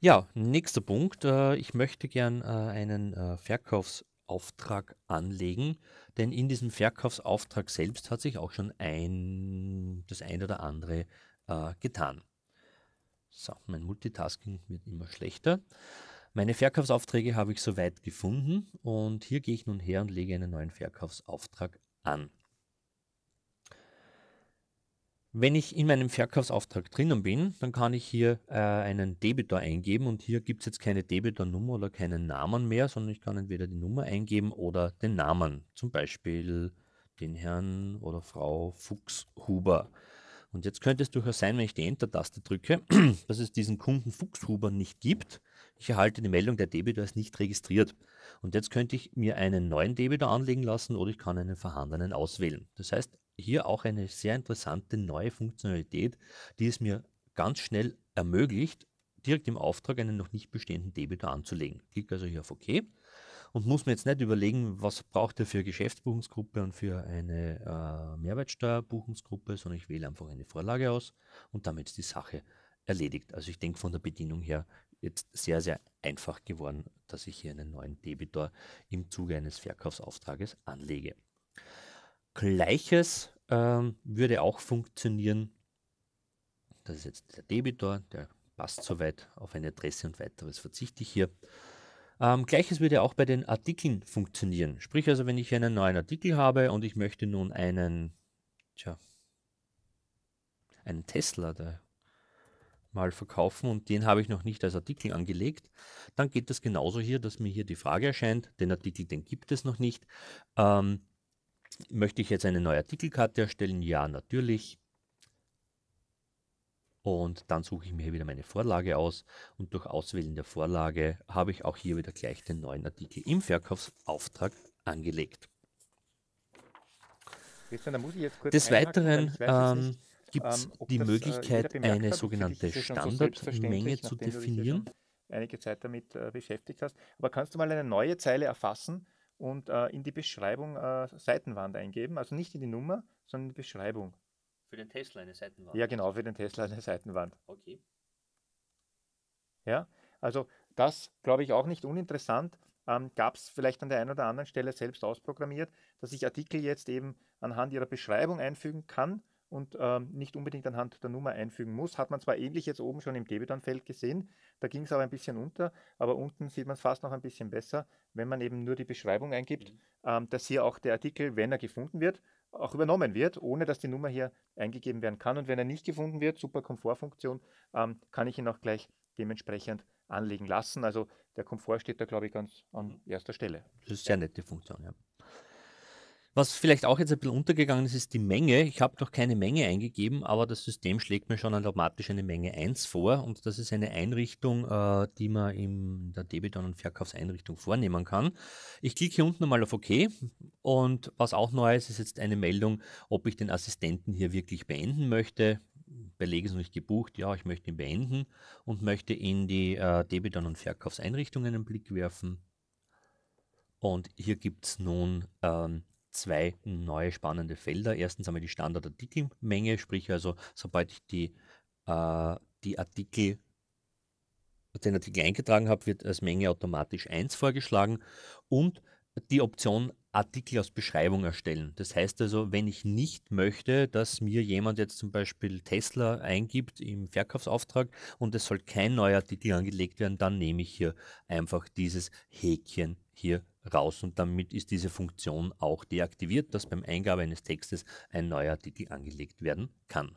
Ja, nächster Punkt. Äh, ich möchte gern äh, einen äh, Verkaufsauftrag anlegen, denn in diesem Verkaufsauftrag selbst hat sich auch schon ein, das ein oder andere getan. So, mein Multitasking wird immer schlechter. Meine Verkaufsaufträge habe ich soweit gefunden und hier gehe ich nun her und lege einen neuen Verkaufsauftrag an. Wenn ich in meinem Verkaufsauftrag drinnen bin, dann kann ich hier äh, einen Debitor eingeben und hier gibt es jetzt keine Debitor-Nummer oder keinen Namen mehr, sondern ich kann entweder die Nummer eingeben oder den Namen, zum Beispiel den Herrn oder Frau Fuchshuber. Und jetzt könnte es durchaus sein, wenn ich die Enter-Taste drücke, dass es diesen Kunden Fuchshuber nicht gibt. Ich erhalte die Meldung, der Debitor ist nicht registriert. Und jetzt könnte ich mir einen neuen Debitor anlegen lassen oder ich kann einen vorhandenen auswählen. Das heißt, hier auch eine sehr interessante neue Funktionalität, die es mir ganz schnell ermöglicht, direkt im Auftrag einen noch nicht bestehenden Debitor anzulegen. Klicke also hier auf OK und muss mir jetzt nicht überlegen, was braucht er für Geschäftsbuchungsgruppe und für eine äh, Mehrwertsteuerbuchungsgruppe, sondern ich wähle einfach eine Vorlage aus und damit ist die Sache erledigt. Also ich denke von der Bedienung her jetzt sehr, sehr einfach geworden, dass ich hier einen neuen Debitor im Zuge eines Verkaufsauftrages anlege. Gleiches ähm, würde auch funktionieren. Das ist jetzt der Debitor, der passt soweit auf eine Adresse und weiteres verzichte ich hier. Ähm, Gleiches würde auch bei den Artikeln funktionieren. Sprich also, wenn ich einen neuen Artikel habe und ich möchte nun einen, tja, einen Tesla da mal verkaufen und den habe ich noch nicht als Artikel angelegt, dann geht das genauso hier, dass mir hier die Frage erscheint, den Artikel, den gibt es noch nicht. Ähm, Möchte ich jetzt eine neue Artikelkarte erstellen? Ja, natürlich. Und dann suche ich mir wieder meine Vorlage aus und durch Auswählen der Vorlage habe ich auch hier wieder gleich den neuen Artikel im Verkaufsauftrag angelegt. Des Weiteren ähm, ähm gibt es die äh, Möglichkeit, eine sogenannte Standardmenge zu definieren. Du dich einige Zeit damit äh, beschäftigt hast. Aber kannst du mal eine neue Zeile erfassen und äh, in die Beschreibung äh, Seitenwand eingeben. Also nicht in die Nummer, sondern in die Beschreibung. Für den Tesla eine Seitenwand? Ja, genau, für den Tesla eine Seitenwand. Okay. Ja, also das glaube ich auch nicht uninteressant. Ähm, Gab es vielleicht an der einen oder anderen Stelle selbst ausprogrammiert, dass ich Artikel jetzt eben anhand ihrer Beschreibung einfügen kann und ähm, nicht unbedingt anhand der Nummer einfügen muss. Hat man zwar ähnlich jetzt oben schon im Debitanfeld gesehen, da ging es aber ein bisschen unter, aber unten sieht man es fast noch ein bisschen besser, wenn man eben nur die Beschreibung eingibt, mhm. ähm, dass hier auch der Artikel, wenn er gefunden wird, auch übernommen wird, ohne dass die Nummer hier eingegeben werden kann. Und wenn er nicht gefunden wird, super Komfortfunktion, ähm, kann ich ihn auch gleich dementsprechend anlegen lassen. Also der Komfort steht da, glaube ich, ganz an mhm. erster Stelle. Das ist eine sehr nette Funktion, ja. Was vielleicht auch jetzt ein bisschen untergegangen ist, ist die Menge. Ich habe noch keine Menge eingegeben, aber das System schlägt mir schon automatisch eine Menge 1 vor. Und das ist eine Einrichtung, äh, die man in der Debiton- und Verkaufseinrichtung vornehmen kann. Ich klicke hier unten mal auf OK. Und was auch neu ist, ist jetzt eine Meldung, ob ich den Assistenten hier wirklich beenden möchte. Beleg ist noch nicht gebucht, ja, ich möchte ihn beenden und möchte in die äh, Debiton- und Verkaufseinrichtung einen Blick werfen. Und hier gibt es nun ähm, zwei neue spannende Felder. Erstens einmal die Standardartikelmenge, sprich also sobald ich die, äh, die Artikel den Artikel eingetragen habe, wird als Menge automatisch 1 vorgeschlagen und die Option Artikel aus Beschreibung erstellen. Das heißt also, wenn ich nicht möchte, dass mir jemand jetzt zum Beispiel Tesla eingibt im Verkaufsauftrag und es soll kein neuer Artikel angelegt werden, dann nehme ich hier einfach dieses Häkchen hier raus und damit ist diese Funktion auch deaktiviert, dass beim Eingabe eines Textes ein neuer Artikel angelegt werden kann.